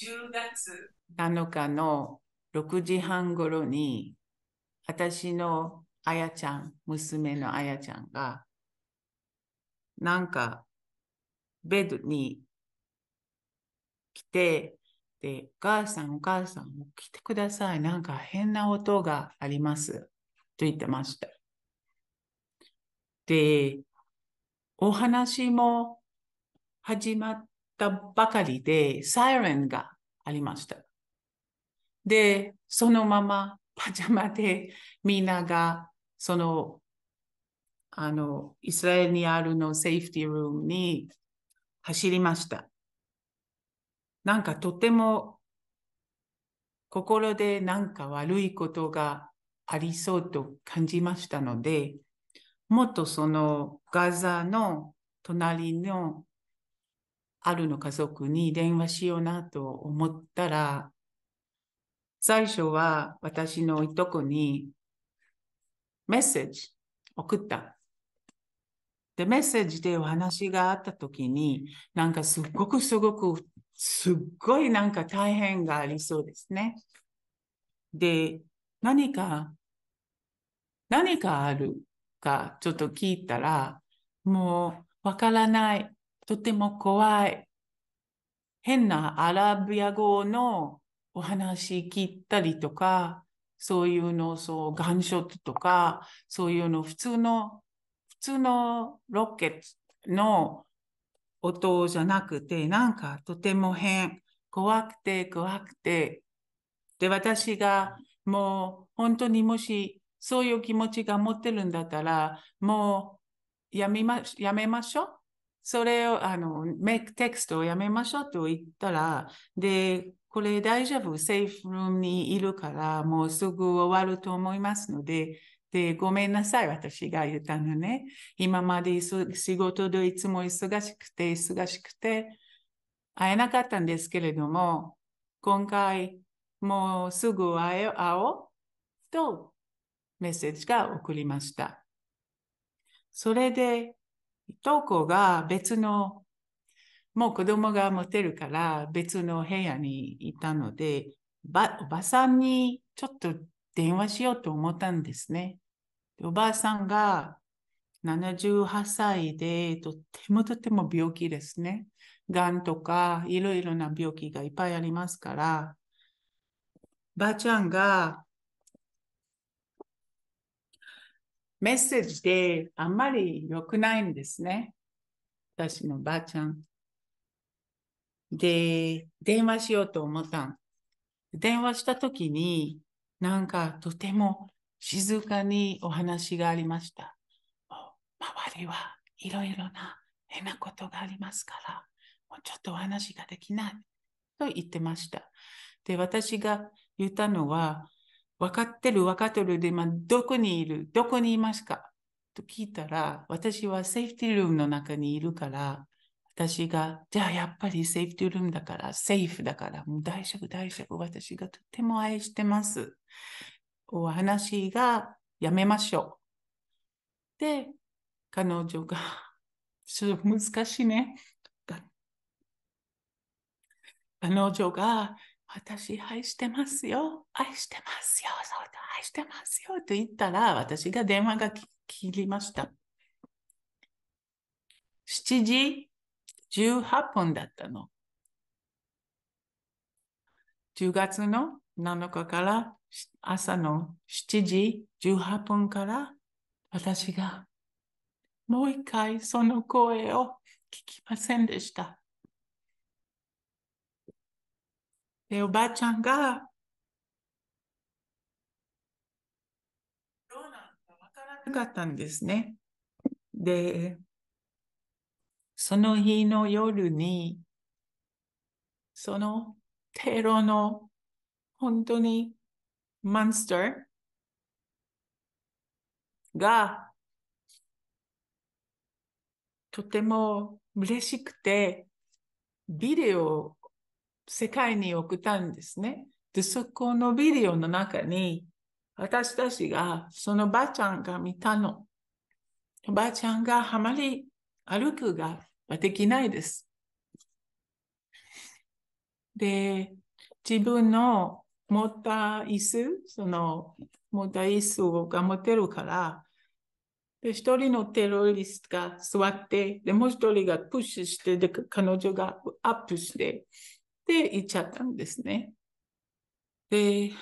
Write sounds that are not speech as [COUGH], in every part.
10月7日の6時半ごろに、私のあやちゃん、娘のあやちゃんが、なんか、ベッドに来て、で、お母さん、お母さん、来てください。なんか変な音があります。と言ってました。で、お話も始まったばかりで、サイレンがありました。で、そのままパジャマでみんなが、その、あの、イスラエルにあるのセーフティールームに走りました。なんかとても心でなんか悪いことがありそうと感じましたので、もっとそのガザの隣のるの家族に電話しようなと思ったら、最初は私のいとこにメッセージ送った。で、メッセージでお話があった時に、なんかすっごくすごく、すっごいなんか大変がありそうですね。で、何か、何かあるかちょっと聞いたら、もうわからない、とても怖い変なアラビア語のお話聞いたりとか、そういうの、そう、ガンショットとか、そういうの、普通の、普通のロケットの音じゃなくて、なんかとても変、怖くて怖くて。で、私がもう本当にもしそういう気持ちが持ってるんだったら、もうやめま、やめましょう。それを、あの、メイクテクストをやめましょうと言ったら、で、これ大丈夫、セーフルームにいるから、もうすぐ終わると思いますので、で、ごめんなさい、私が言ったのね。今まで仕事でいつも忙しくて、忙しくて、会えなかったんですけれども、今回、もうすぐ会おうとメッセージが送りました。それで、いとこが別の、もう子供が持てるから別の部屋にいたので、ばおばさんにちょっと電話しようと思ったんですね。おばあさんが78歳でとってもとても病気ですね。がんとかいろいろな病気がいっぱいありますから、ばあちゃんがメッセージであんまり良くないんですね。私のばあちゃん。で、電話しようと思ったん。電話したときに、なんかとても静かにお話がありました。周りはいろいろな変なことがありますから、もうちょっとお話ができないと言ってました。で、私が言ったのは、分かってる分かってるで、まあ、どこにいるどこにいますかと聞いたら、私はセーフティールームの中にいるから、私が、じゃあやっぱりセーフティールームだから、セーフだから、もう大丈夫、大丈夫、私がとても愛してます。お話がやめましょう。で、彼女が、[LAUGHS] ちょっと難しいね。[LAUGHS] 彼女が、私愛してますよ、愛してますよ、そうだ、愛してますよと言ったら、私が電話が切りました。7時18分だったの。10月の7日から朝の7時18分から私がもう一回その声を聞きませんでした。で、おばあちゃんが、どうなのかわからなかったんですね。で、その日の夜に、そのテロの本当にモンスターがとても嬉しくてビデオ世界に送ったんですね。で、そこのビデオの中に、私たちが、そのばあちゃんが見たの。おばあちゃんがあまり歩くができないです。で、自分の持った椅子、その持った椅子が持てるから、で、一人のテロリストが座って、で、もう一人がプッシュして、で、彼女がアップして、で、言っちゃったんですね。で、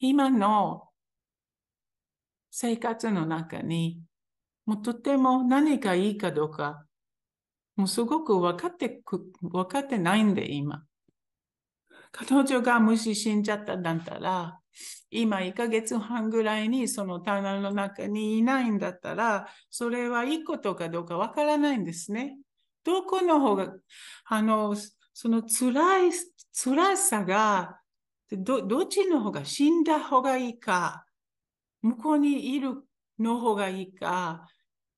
今の生活の中に、もうとても何がいいかどうか、もうすごく分かってく、分かってないんで、今。彼女がもし死んじゃったんだったら、今1ヶ月半ぐらいにその棚の中にいないんだったら、それはいいことかどうかわからないんですね。どこの方が、あの、その辛い、辛さが、ど、どっちの方が、死んだ方がいいか、向こうにいるの方がいいか、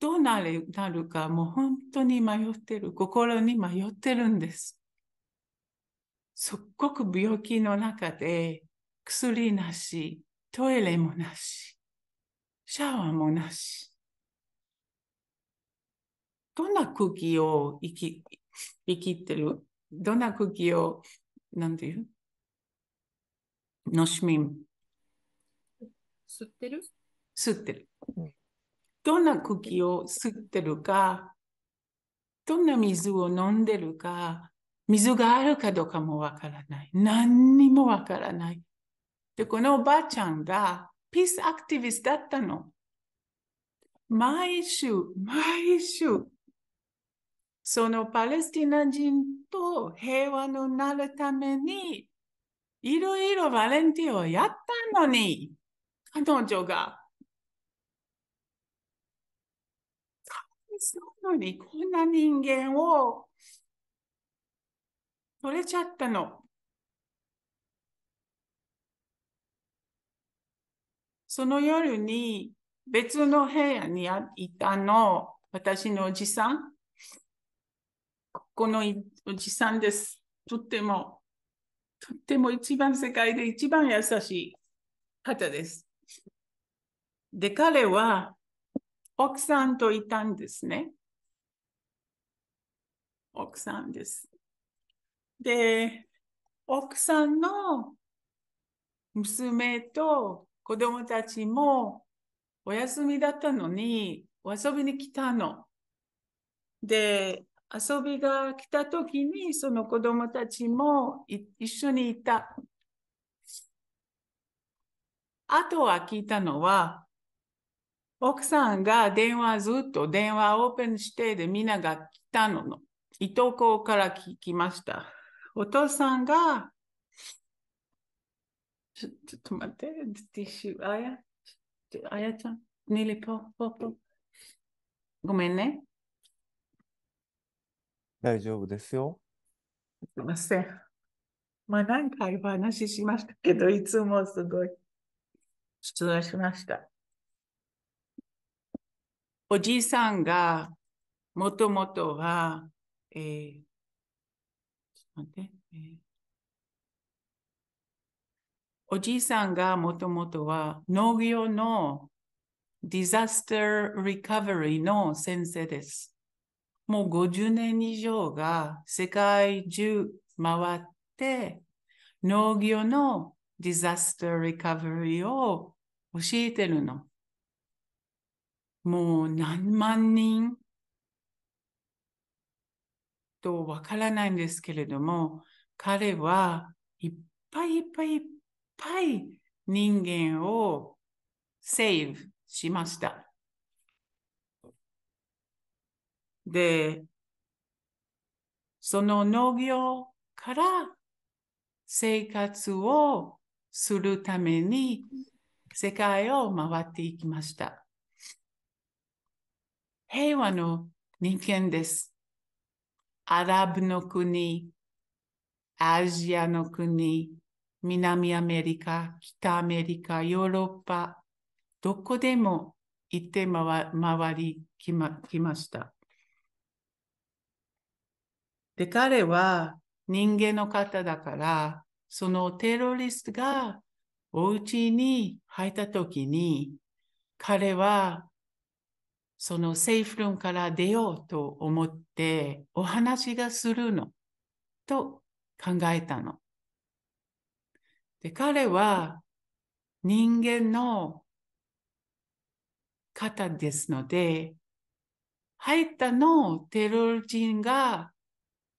どうなるなるか、もう本当に迷ってる、心に迷ってるんです。すっごく病気の中で、薬なし、トイレもなし、シャワーもなし。どんな空気を生き生きてるどんな空気を、なんていうのしみん。吸ってる吸ってる。どんな空気を吸ってるか、どんな水を飲んでるか、水があるかどうかもわからない。何にもわからない。で、このおばあちゃんがピースアクティビストだったの。毎週、毎週、そのパレスティナ人と平和のなるために、いろいろバレンティアをやったのに、彼女が、かわいそうのに、こんな人間を取れちゃったの。その夜に別の部屋にいたの、私のおじさん。このおじさんです。とっても、とっても一番世界で一番優しい方です。で、彼は奥さんといたんですね。奥さんです。で、奥さんの娘と子供たちもお休みだったのに遊びに来たの。で、遊びが来た時にその子供たちも一緒にいた。あとは聞いたのは、奥さんが電話ずっと電話オープンしてでみんなが来たのの。いとこから聞きました。お父さんが、ちょちょっと待って、ティッシュ、あや、あやちゃん、ニリポ、ポポ。ごめんね。大丈夫ですよ。すみません。まあ何回話ししましたけど、いつもすごい失礼しました。おじいさんがもともとは、えー、待って、えー、おじいさんがもともとは農業のディザスターリカバリーの先生です。もう50年以上が世界中回って、農業のディザスターリカバリーを教えてるの。もう何万人とわからないんですけれども、彼はいっぱいいっぱいいっぱい人間をセーブしました。で、その農業から生活をするために世界を回っていきました。平和の人間です。アラブの国、アジアの国、南アメリカ、北アメリカ、ヨーロッパ、どこでも行って回りきまました。で、彼は人間の方だから、そのテロリストがお家に入った時に、彼はそのセーフルームから出ようと思ってお話がするのと考えたの。で、彼は人間の方ですので、入ったのテロ人が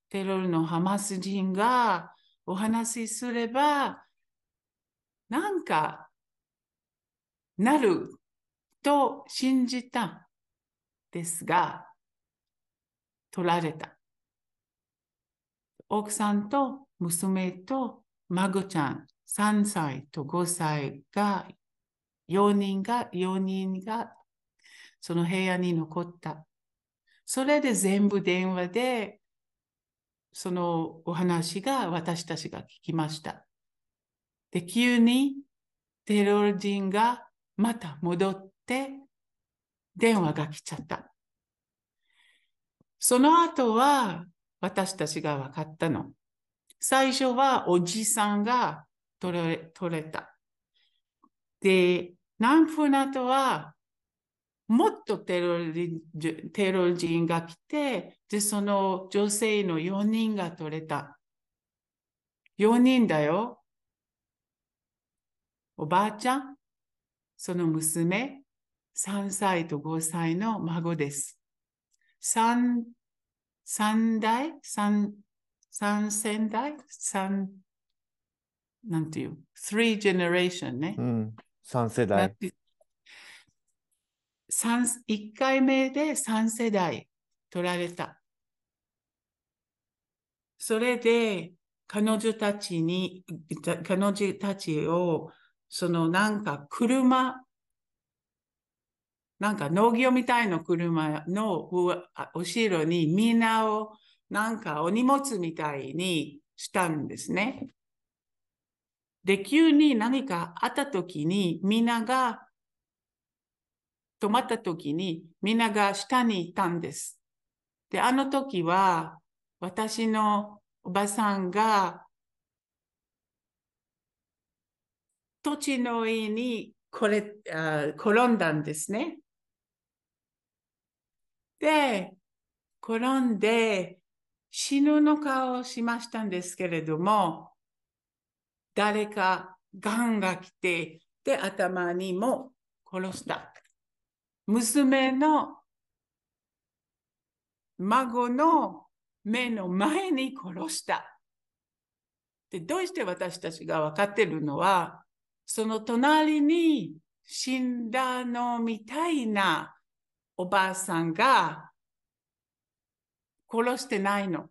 テロルのハマス人がお話しすれば、なんかなると信じたですが、取られた。奥さんと娘と孫ちゃん3歳と5歳が4人が4人がその部屋に残った。それで全部電話でそのお話が私たちが聞きました。で、急にテロ人がまた戻って電話が来ちゃった。その後は私たちが分かったの。最初はおじさんが取れ取れた。で、何分後はもっとテロリテロ人が来て、で、その女性の4人が取れた。4人だよ。おばあちゃん、その娘、3歳と5歳の孫です。三、三代三、三世代三、なんていう ?three generation ね。うん、3世代。1回目で3世代取られた。それで、彼女たちに、彼女たちを、そのなんか車、なんか農業みたいな車の後ろにみんなをなんかお荷物みたいにしたんですね。で、急に何かあった時にみんなが止まった時に、皆が下にいたんです。で、あの時は、私のおばさんが、土地の上にこれあ転んだんですね。で、転んで、死ぬの顔をしましたんですけれども、誰かがんが来て、で、頭にも殺した。娘の孫の目の前に殺した。で、どうして私たちが分かってるのは、その隣に死んだのみたいなおばあさんが殺してないの。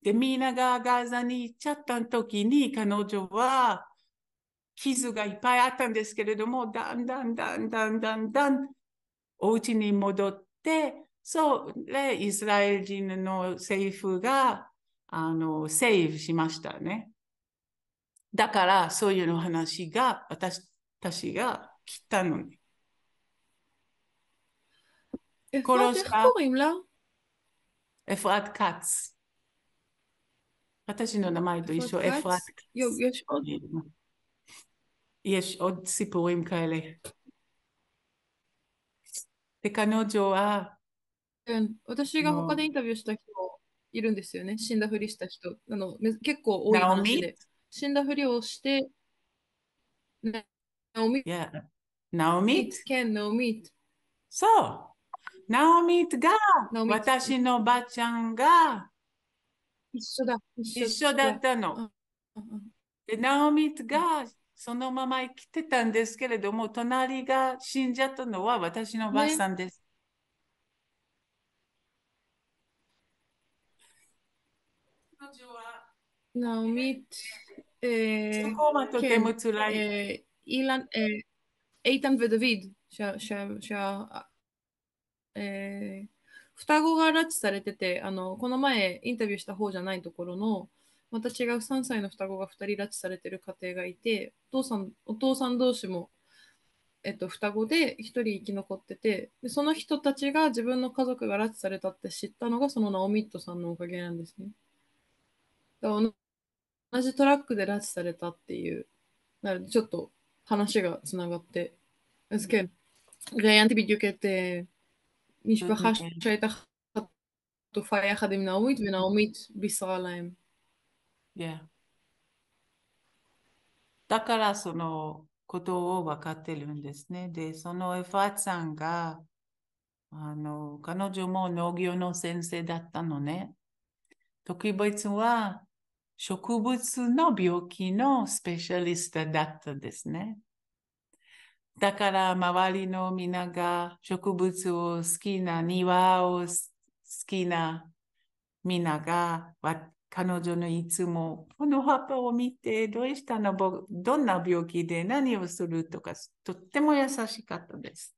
で、みんながガーザに行っちゃった時に彼女は傷がいっぱいあったんですけれども、だんだんだんだんだんだんお家に戻って、それ、イスラエル人の政府が、あの、セーブしましたね。だから、そういうの話が、私たが来たのに。殺した。איך קוראים ל 私の名前と一緒、אפרת כץ. יש עוד ס י お、ו ר י で、彼女は、うん、私が他でインタビューした人いるんですよね。死んだふりした人。あの結構多い話で。死んだふりをして、ナオミ。Yeah. ナオミ can ナオミそう。おみミが、私のばあちゃんが、一緒だ。一緒だったの。で、ナオミが、そのまま生きてたんですけれども、隣が死んじゃったのは私のばあさんです。ねナオミッ、えー、そこはとてもつえー、אילן, א 双子が拉致されてて、あの、この前インタビューした方じゃないところの、また違う3歳の双子が2人拉致されてる家庭がいてお父さんお父さん同士も、えっと、双子で1人生き残っててでその人たちが自分の家族が拉致されたって知ったのがそのナオミットさんのおかげなんですね。だから同じトラックで拉致されたっていうなのでちょっと話がつながって。אז כן, ראיינתי בדיוק את משפחה שהייתה חטופה יחד עם נעמית, ו נ Yeah. だからそのことを分かってるんですね。で、そのエファーさんが、あの、彼女も農業の先生だったのね。特別は植物の病気のスペシャリストだったですね。だから周りのみんなが植物を好きな庭を好きなみんなが彼女のいつもこの葉っぱを見てどうしたのどんな病気で何をするとかとっても優しかったです。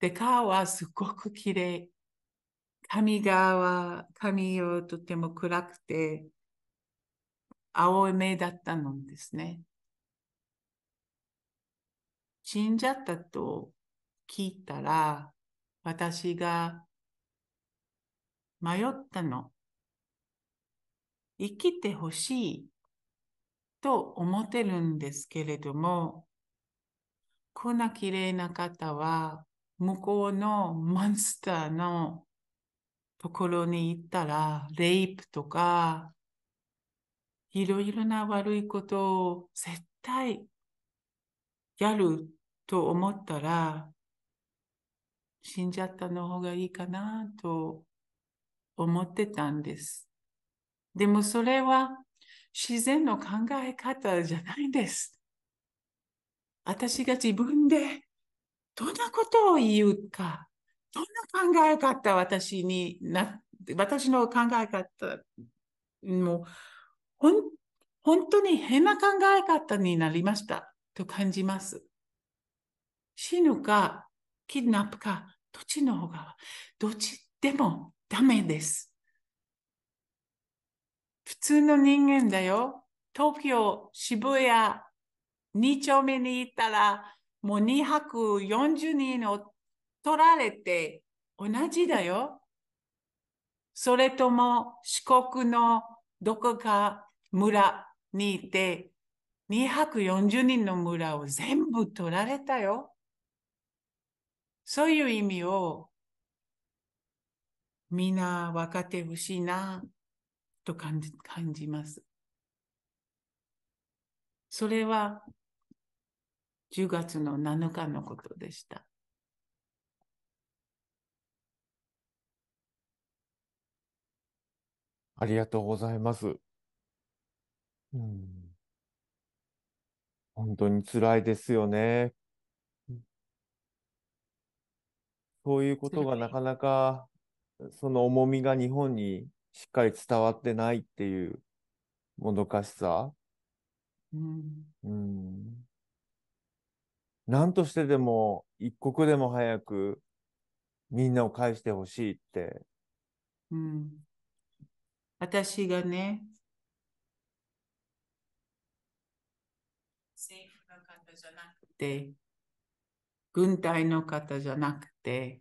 で顔はすごくきれい。髪がは髪をとても暗くて青い目だったのですね。死んじゃったと聞いたら私が迷ったの。生きてほしいと思ってるんですけれども、こんな綺麗な方は、向こうのモンスターのところに行ったら、レイプとか、いろいろな悪いことを絶対やると思ったら、死んじゃったの方がいいかなと思ってたんです。でもそれは自然の考え方じゃないんです。私が自分でどんなことを言うか、どんな考え方私にな、私の考え方もう、本当に変な考え方になりましたと感じます。死ぬか、キッナップか、どっちの方が、どっちでもダメです。普通の人間だよ。東京、渋谷、二丁目に行ったら、もう240人を取られて同じだよ。それとも四国のどこか村にいて、240人の村を全部取られたよ。そういう意味をみんな分かってほしいな。と感じ感じます。それは10月の7日のことでした。ありがとうございます。うん、本当につらいですよね。そういうことがなかなか、その重みが日本にしっかり伝わってないっていうもどかしさ。うん。うん何としてでも一刻でも早くみんなを返してほしいって。うん。私がね、政府の方じゃなくて、軍隊の方じゃなくて、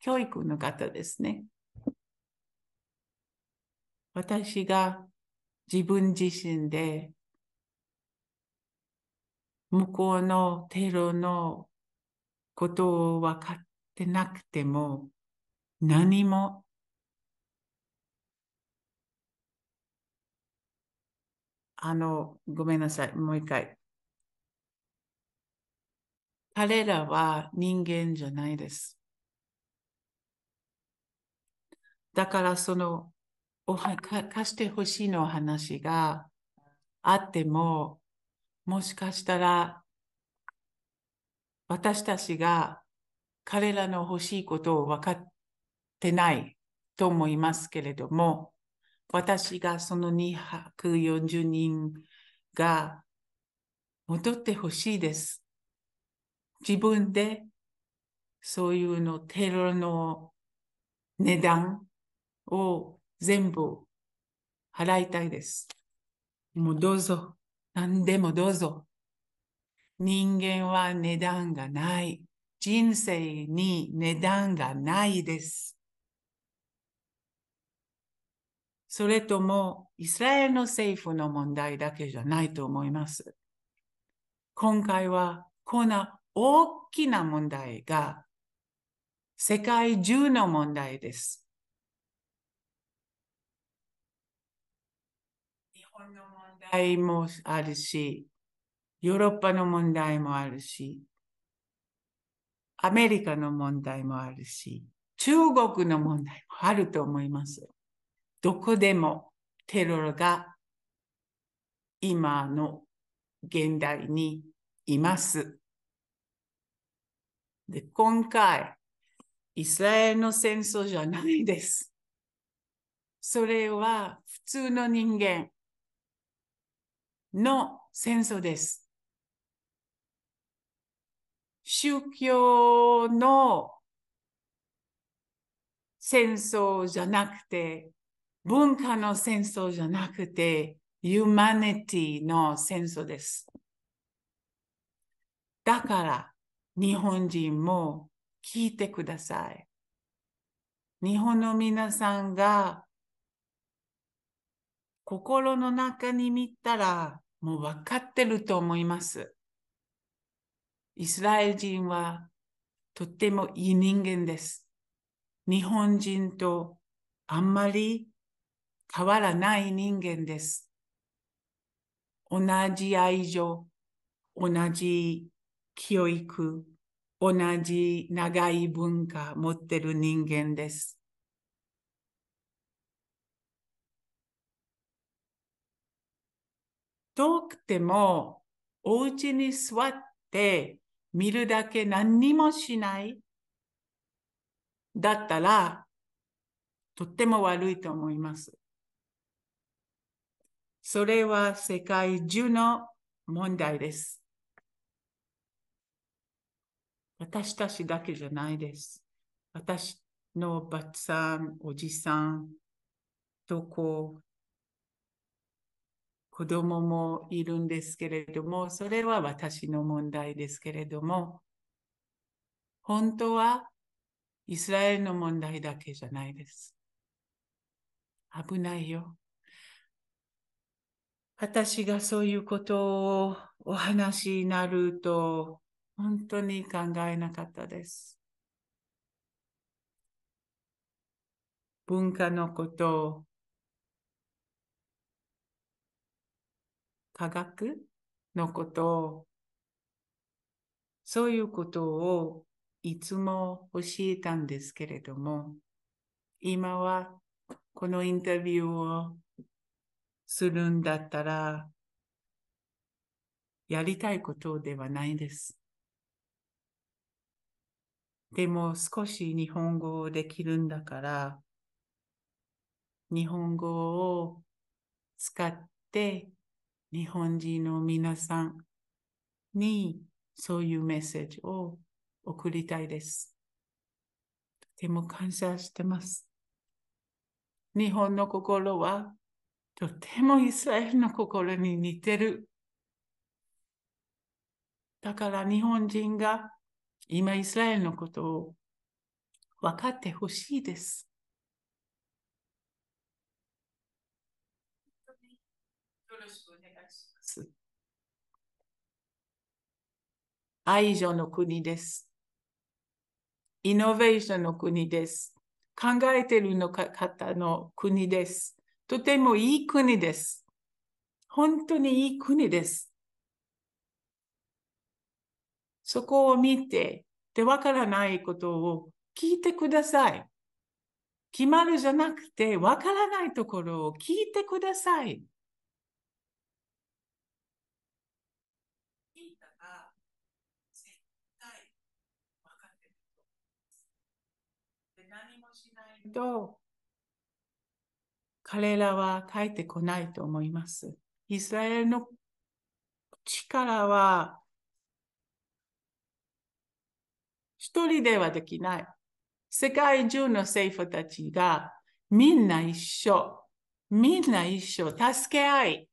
教育の方ですね。私が自分自身で向こうのテロのことを分かってなくても何もあの、ごめんなさい、もう一回。彼らは人間じゃないです。だからそのおは貸してほしいの話があっても、もしかしたら私たちが彼らの欲しいことを分かってないと思いますけれども、私がその240人が戻ってほしいです。自分でそういうのテロの値段を全部払いたいです。もうどうぞ。何でもどうぞ。人間は値段がない。人生に値段がないです。それとも、イスラエルの政府の問題だけじゃないと思います。今回は、こんな大きな問題が、世界中の問題です。題もあるし、ヨーロッパの問題もあるし、アメリカの問題もあるし、中国の問題もあると思います。どこでもテロが今の現代にいます。で、今回、イスラエルの戦争じゃないです。それは普通の人間、の戦争です。宗教の戦争じゃなくて、文化の戦争じゃなくて、ユーマネティの戦争です。だから、日本人も聞いてください。日本の皆さんが心の中に見たらもう分かってると思います。イスラエル人はとってもいい人間です。日本人とあんまり変わらない人間です。同じ愛情、同じ教育、同じ長い文化持ってる人間です。遠くてもお家に座って見るだけ何にもしないだったらとっても悪いと思います。それは世界中の問題です。私たちだけじゃないです。私のおばさん、おじさん、とこ子供もいるんですけれども、それは私の問題ですけれども、本当はイスラエルの問題だけじゃないです。危ないよ。私がそういうことをお話になると、本当に考えなかったです。文化のこと、科学のことそういうことをいつも教えたんですけれども、今はこのインタビューをするんだったら、やりたいことではないです。でも少し日本語をできるんだから、日本語を使って日本人の皆さんにそういうメッセージを送りたいです。とても感謝してます。日本の心はとてもイスラエルの心に似てる。だから日本人が今イスラエルのことを分かってほしいです。愛情の国です。イノベーションの国です。考えているのか方の国です。とてもいい国です。本当にいい国です。そこを見て、で、わからないことを聞いてください。決まるじゃなくて、わからないところを聞いてください。と、彼らは帰ってこないと思います。イスラエルの力は、一人ではできない。世界中の政府たちがみんな一緒、みんな一緒、助け合い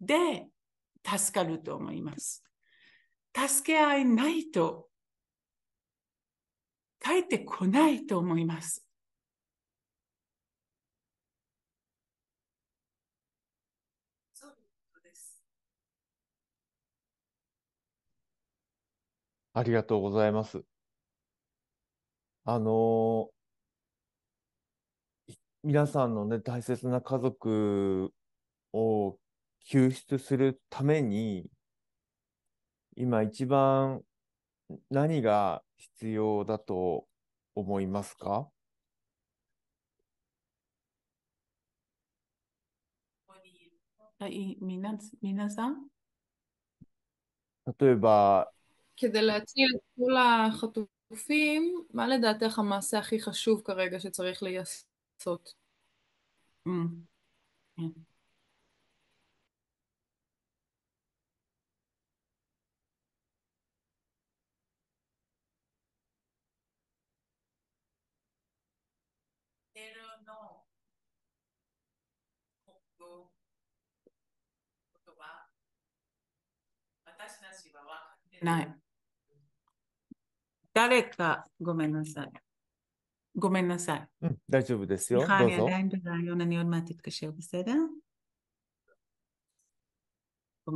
で助かると思います。助け合いないと帰ってこないと思います。ありがとうございます。あの皆さんのね、大切な家族を救出するために、今一番何が必要だと思いますかはい皆皆さん例えば、כדי להציל את כל החטופים, מה לדעתך המעשה הכי חשוב כרגע שצריך לייסות? אמ, כן. Night. 誰か、ごめんなさい。ごめんなさい。うん、大丈夫ですよ。חני ごめ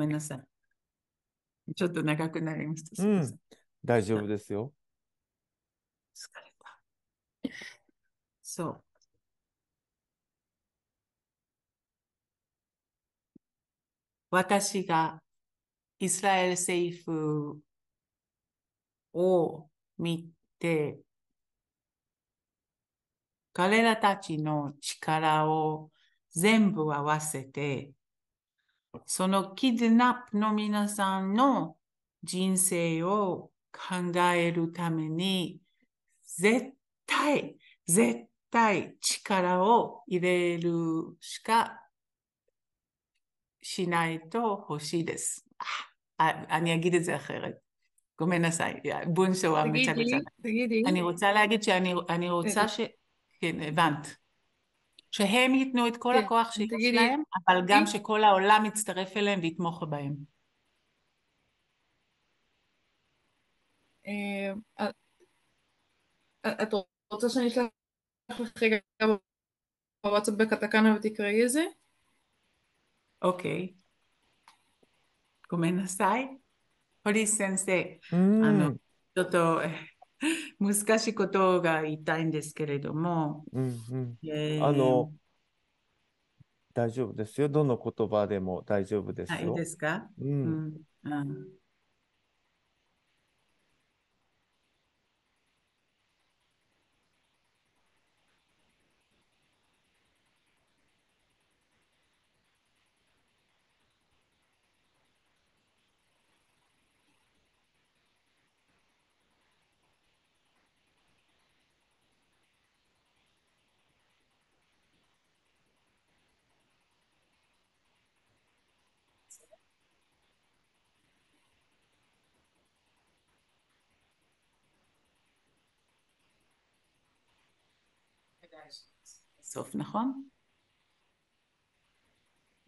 んなさい。ちょっと長くなりました。うん、大丈夫ですよ。疲れた。そう。私がイスラエル政府を見て、彼らたちの力を全部合わせて、そのキッズナップの皆さんの人生を考えるために、絶対、絶対力を入れるしかしないと欲しいです。あ、あ、אני א ג י לצד. תגידי, תגידי. אני רוצה להגיד שאני רוצה אה. ש... כן, הבנת. שהם ייתנו את כל כן, הכוח שיש להם, אבל גם אה. שכל העולם יצטרף אליהם ויתמוך בהם. אה, את רוצה שאני אשלח לך רגע בוואטסאפ בקטקנה ותקראי את זה? אוקיי. גומנסאי. 堀内先生、あのちょっと [LAUGHS] 難しいことが言いたいんですけれども、うんうんえー、あの大丈夫ですよどの言葉でも大丈夫ですよ。はい、ですか、うん、うん、うん בסוף, נכון?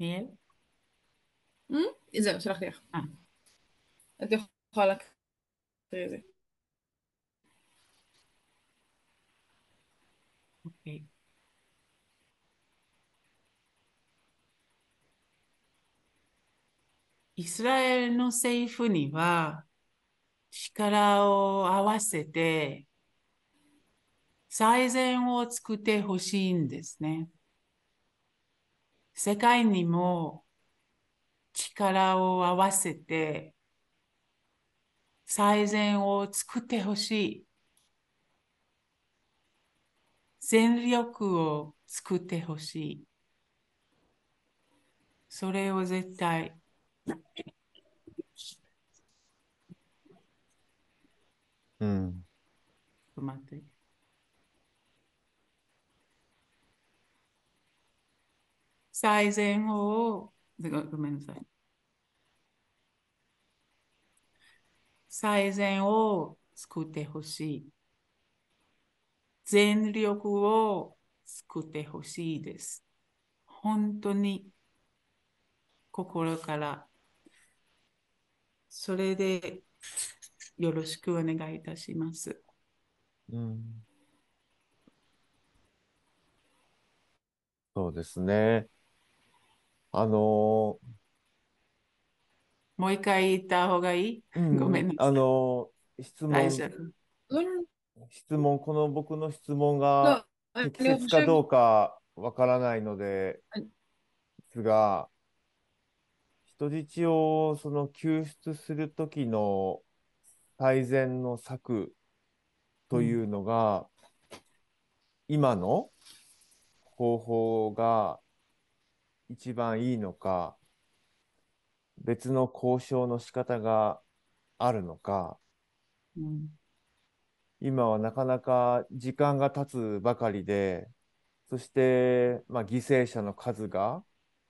ליאל? זהו, שלחתי לך. את יכולה להקריא את זה. אוקיי. イスラエルの政府には力を合わせて最善を作ってほしいんですね。世界にも力を合わせて最善を作ってほしい。全力を作ってほしい。それを絶対。うん。待って。最善法を、ごめんなさい。最善を作ってほしい。全力を作ってほしいです。本当に心から。それでよろしくお願いいたします。うんそうですね。あのもう一回言った方がいい、うん、ごめんなさい。あの質問、質問、この僕の質問が適切かどうかわからないので、ですが、人質をその救出するときの最善の策というのが、うん、今の方法が一番いいのか、別の交渉の仕方があるのか、うん、今はなかなか時間が経つばかりで、そして、まあ、犠牲者の数が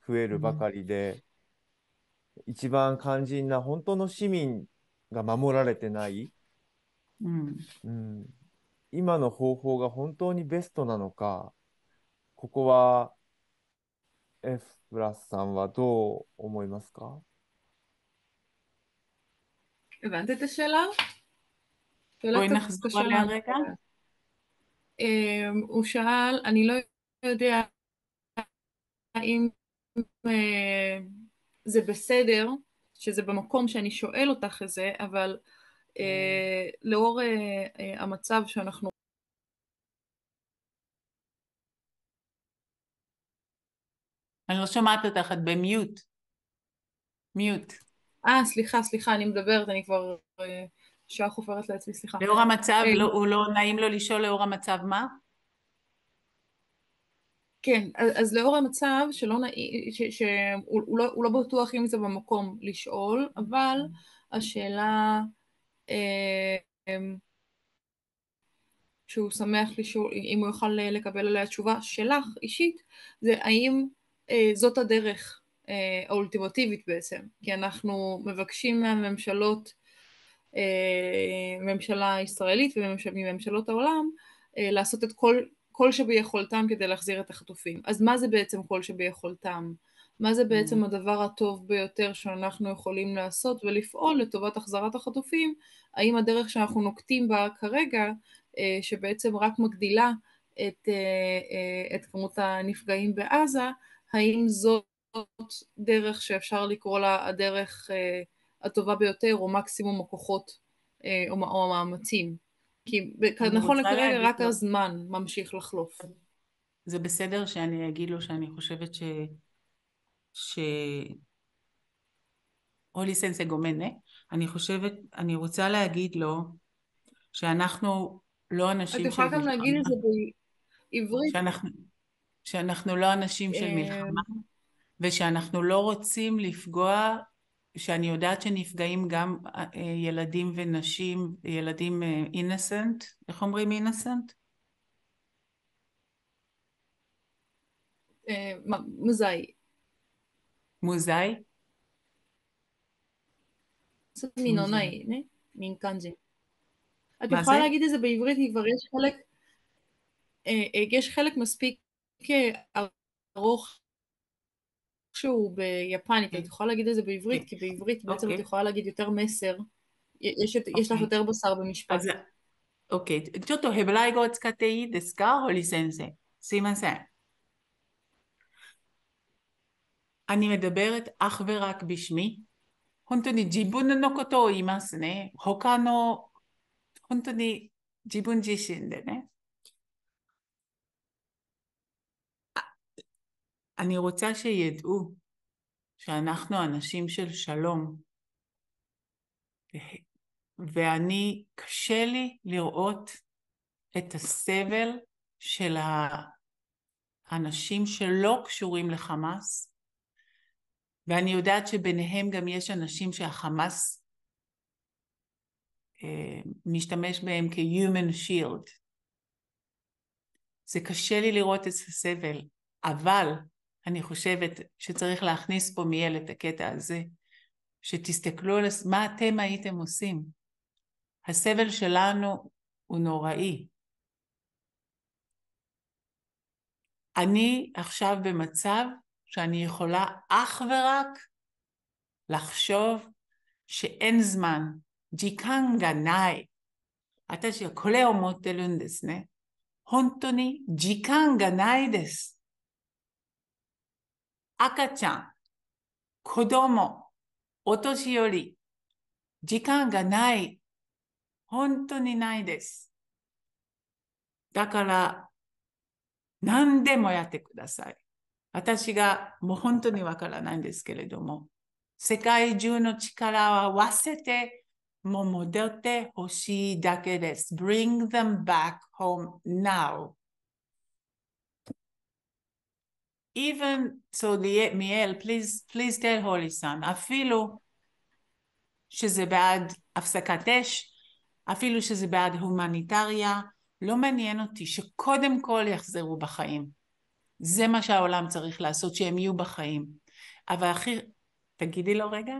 増えるばかりで、うん、一番肝心な本当の市民が守られてない、うんうん、今の方法が本当にベストなのか、ここは F プラスさんはどう思いますか הבנת את השאלה? בואי נחזור עליה רגע. אמ, הוא שאל, אני לא יודע האם אה, זה בסדר, שזה במקום שאני שואל אותך את זה, אבל אה, mm. לאור אה, המצב שאנחנו אני לא שומעת אותך, את במיוט. מיוט. אה, סליחה, סליחה, אני מדברת, אני כבר... אה, שעה חופרת לעצמי, סליחה. לאור המצב, אין... אוקיי. לא, הוא לא נעים לו לשאול לאור המצב מה? כן, אז, אז לאור המצב שלא נעים, שהוא לא, הוא לא בטוח אם זה במקום לשאול, אבל השאלה אה, שהוא שמח לשאול, אם הוא יוכל לקבל עליה תשובה שלך אישית, זה האם אה, זאת הדרך אה, האולטימטיבית בעצם, כי אנחנו מבקשים מהממשלות, אה, ממשלה ישראלית ומממשלות העולם, לעשות את כל, כל שביכולתם כדי להחזיר את החטופים. אז מה זה בעצם כל שביכולתם? מה זה בעצם mm. הדבר הטוב ביותר שאנחנו יכולים לעשות ולפעול לטובת החזרת החטופים? האם הדרך שאנחנו נוקטים בה כרגע, שבעצם רק מגדילה את, את כמות הנפגעים בעזה, האם זאת דרך שאפשר לקרוא לה הדרך אה, הטובה ביותר, או מקסימום הכוחות אה, או המאמצים? כי נכון לכרגע רק הזמן ממשיך לחלוף. זה בסדר שאני אגיד לו שאני חושבת ש... ש... הולי סנסה גומנה, אה? אני חושבת, אני רוצה להגיד לו שאנחנו לא אנשים... את יכולה גם להגיד את זה בעברית. שאנחנו... שאנחנו לא אנשים של אה, מלחמה, ושאנחנו לא רוצים לפגוע, שאני יודעת שנפגעים גם אה, אה, ילדים ונשים, ילדים אינסנט, איך אומרים אינסנט? מוזאי. מוזאי? את יכולה להגיד את זה בעברית, כי כבר יש חלק, יש חלק מספיק כן, ארוך שהוא ביפנית, את כן. יכולה להגיד את זה בעברית, כן. כי בעברית בעצם את אוקיי. יכולה להגיד יותר מסר, יש לך אוקיי. יותר בשר במשפט. אוקיי, אני מדברת אך ורק בשמי. הונטוני הונטוני ג'יבון ג'יבון נוקוטו אימאס נה, הוקאנו, ג'ישין נה. אני רוצה שידעו שאנחנו אנשים של שלום. ואני, קשה לי לראות את הסבל של האנשים שלא קשורים לחמאס, ואני יודעת שביניהם גם יש אנשים שהחמאס אה, משתמש בהם כ-human shield. זה קשה לי לראות את הסבל, אבל אני חושבת שצריך להכניס פה מיל את הקטע הזה, שתסתכלו על מה אתם הייתם עושים. הסבל שלנו הוא נוראי. אני עכשיו במצב שאני יכולה אך ורק לחשוב שאין זמן. ג'יקנג גנאי. 私はこれを持ってるんですね。本当に時間がないです。赤ちゃん、子供、お年寄り、時間がない。本当にないです。だから、何でもやってください。私がもう本当にわからないんですけれども、世界中の力を合わせて、もう戻ってほしいだけです。Bring them back home now. even so מיאל, please, please tell holy son, אפילו שזה בעד הפסקת אש, אפילו שזה בעד הומניטריה, לא מעניין אותי שקודם כל יחזרו בחיים. זה מה שהעולם צריך לעשות, שהם יהיו בחיים. אבל הכי... תגידי לו רגע.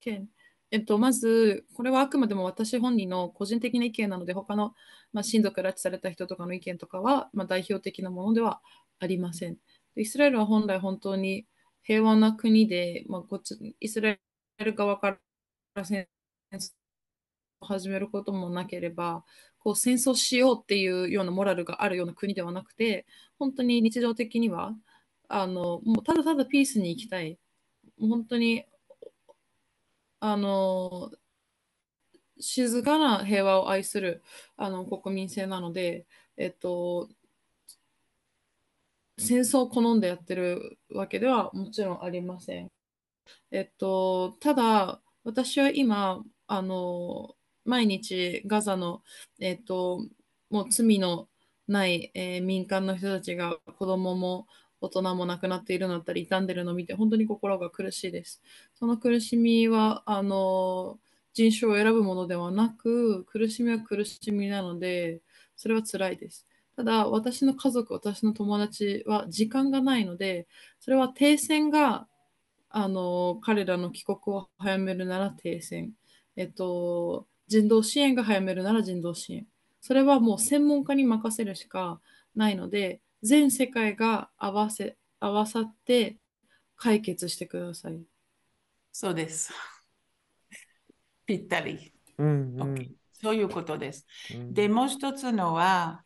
כן. えっと、まず、これはあくまでも私本人の個人的な意見なので、他の、まあ、親族拉致された人とかの意見とかは、まあ、代表的なものではありません。イスラエルは本来本当に平和な国で、まあ、こっちイスラエル側から戦争を始めることもなければ、こう戦争しようっていうようなモラルがあるような国ではなくて、本当に日常的には、あのもうただただピースに行きたい。本当にあの静かな平和を愛するあの国民性なので、えっと、戦争を好んでやってるわけではもちろんありません。えっと、ただ、私は今、あの毎日ガザの、えっと、もう罪のない、えー、民間の人たちが子供も大人も亡くなっているのだったり傷んでるのを見て本当に心が苦しいです。その苦しみはあの人種を選ぶものではなく苦しみは苦しみなのでそれは辛いです。ただ私の家族私の友達は時間がないのでそれは停戦があの彼らの帰国を早めるなら停戦、えっと、人道支援が早めるなら人道支援それはもう専門家に任せるしかないので全世界が合わせ合わさって解決してください。そうです。[LAUGHS] ぴったり。うん、うん okay、そういうことです。うん、で、もう一つのは、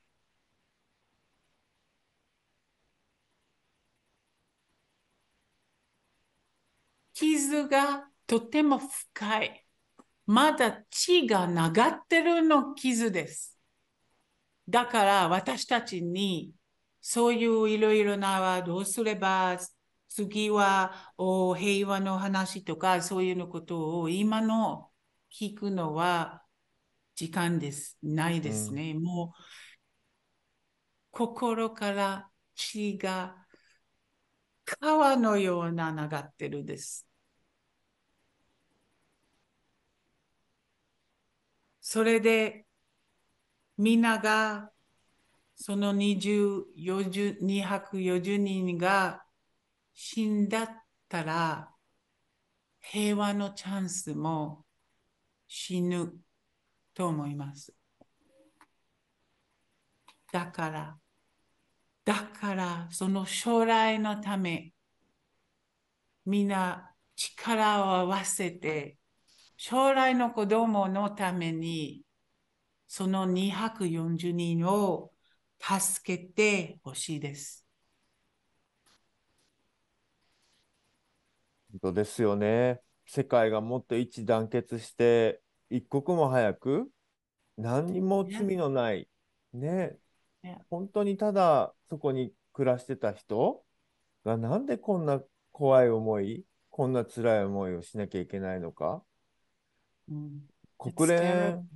傷がとても深い。まだ血が流ってるの傷です。だから私たちにそういういろいろなはどうすれば次はお平和の話とかそういうのことを今の聞くのは時間です。ないですね。うん、もう心から血が川のような流ってるです。それで皆がその240人が死んだったら、平和のチャンスも死ぬと思います。だから、だからその将来のため、みんな力を合わせて、将来の子供のために、その240人を助けてほしいです。本当ですよね。世界がもっと一致団結して、一刻も早く、何にも罪のない、ね、ね本当にただそこに暮らしてた人が、なんでこんな怖い思い、こんな辛い思いをしなきゃいけないのか。うん、国連、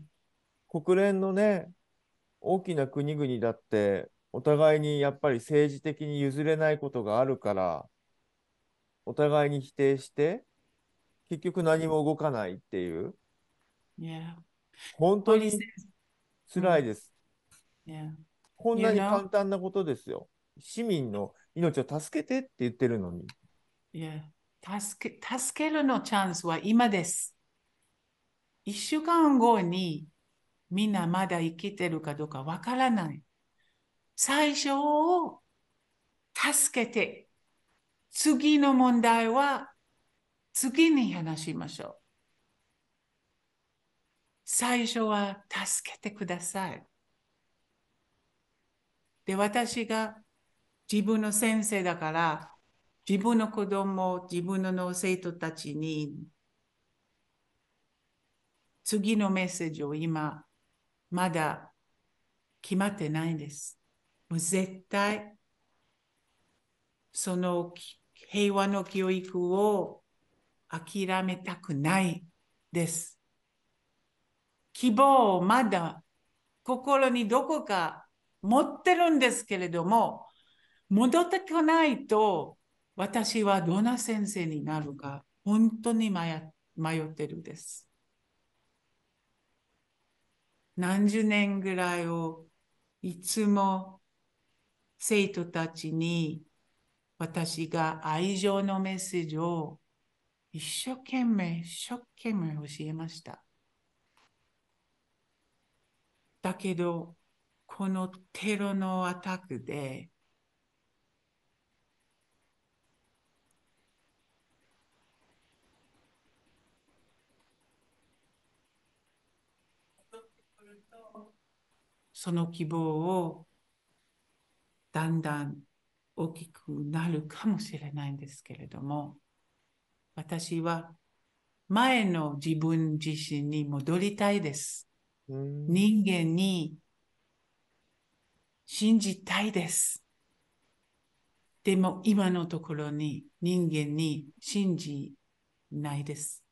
国連のね、大きな国々だってお互いにやっぱり政治的に譲れないことがあるからお互いに否定して結局何も動かないっていう。Yeah. 本当に辛いです。Yeah. こんなに簡単なことですよ。市民の命を助けてって言ってるのに。Yeah. 助け助けるのチャンスは今です。1週間後にみんなまだ生きてるかどうかわからない。最初を助けて、次の問題は次に話しましょう。最初は助けてください。で、私が自分の先生だから、自分の子供、自分の生徒たちに次のメッセージを今まだ決まってないんです。もう絶対、その平和の教育を諦めたくないです。希望をまだ心にどこか持ってるんですけれども、戻ってこないと私はどんな先生になるか本当に迷ってるです。何十年ぐらいをいつも生徒たちに私が愛情のメッセージを一生懸命、一生懸命教えました。だけど、このテロのアタックでその希望をだんだん大きくなるかもしれないんですけれども私は前の自分自身に戻りたいです。人間に信じたいです。でも今のところに人間に信じないです。